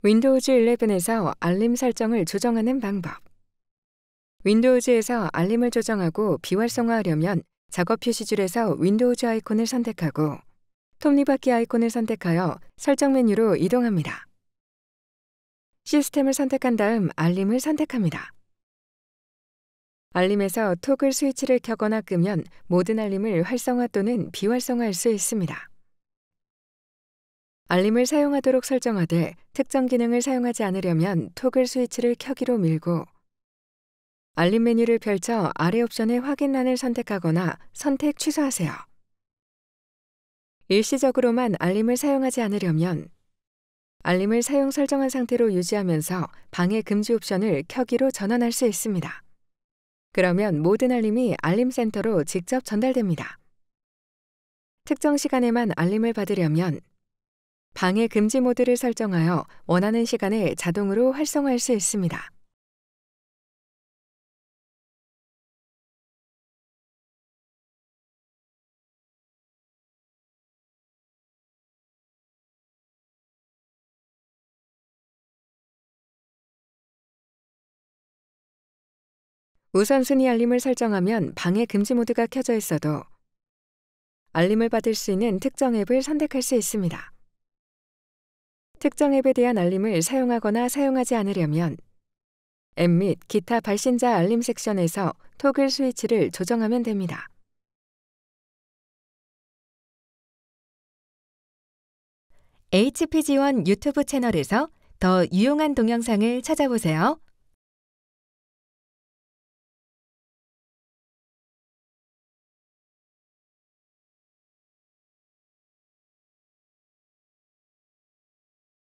윈도우즈 11에서 알림 설정을 조정하는 방법 윈도우즈에서 알림을 조정하고 비활성화하려면 작업 표시줄에서 윈도우즈 아이콘을 선택하고 톱니바퀴 아이콘을 선택하여 설정 메뉴로 이동합니다. 시스템을 선택한 다음 알림을 선택합니다. 알림에서 토글 스위치를 켜거나 끄면 모든 알림을 활성화 또는 비활성화할 수 있습니다. 알림을 사용하도록 설정하되 특정 기능을 사용하지 않으려면 토글 스위치를 켜기로 밀고 알림 메뉴를 펼쳐 아래 옵션의 확인란을 선택하거나 선택 취소하세요. 일시적으로만 알림을 사용하지 않으려면 알림을 사용 설정한 상태로 유지하면서 방해 금지 옵션을 켜기로 전환할 수 있습니다. 그러면 모든 알림이 알림센터로 직접 전달됩니다. 특정 시간에만 알림을 받으려면 방해 금지 모드를 설정하여 원하는 시간에 자동으로 활성화할 수 있습니다. 우선순위 알림을 설정하면 방해 금지 모드가 켜져 있어도 알림을 받을 수 있는 특정 앱을 선택할 수 있습니다. 특정 앱에 대한 알림을 사용하거나 사용하지 않으려면 앱 및 기타 발신자 알림 섹션에서 토글 스위치를 조정하면 됩니다. HPG1 유튜브 채널에서 더 유용한 동영상을 찾아보세요.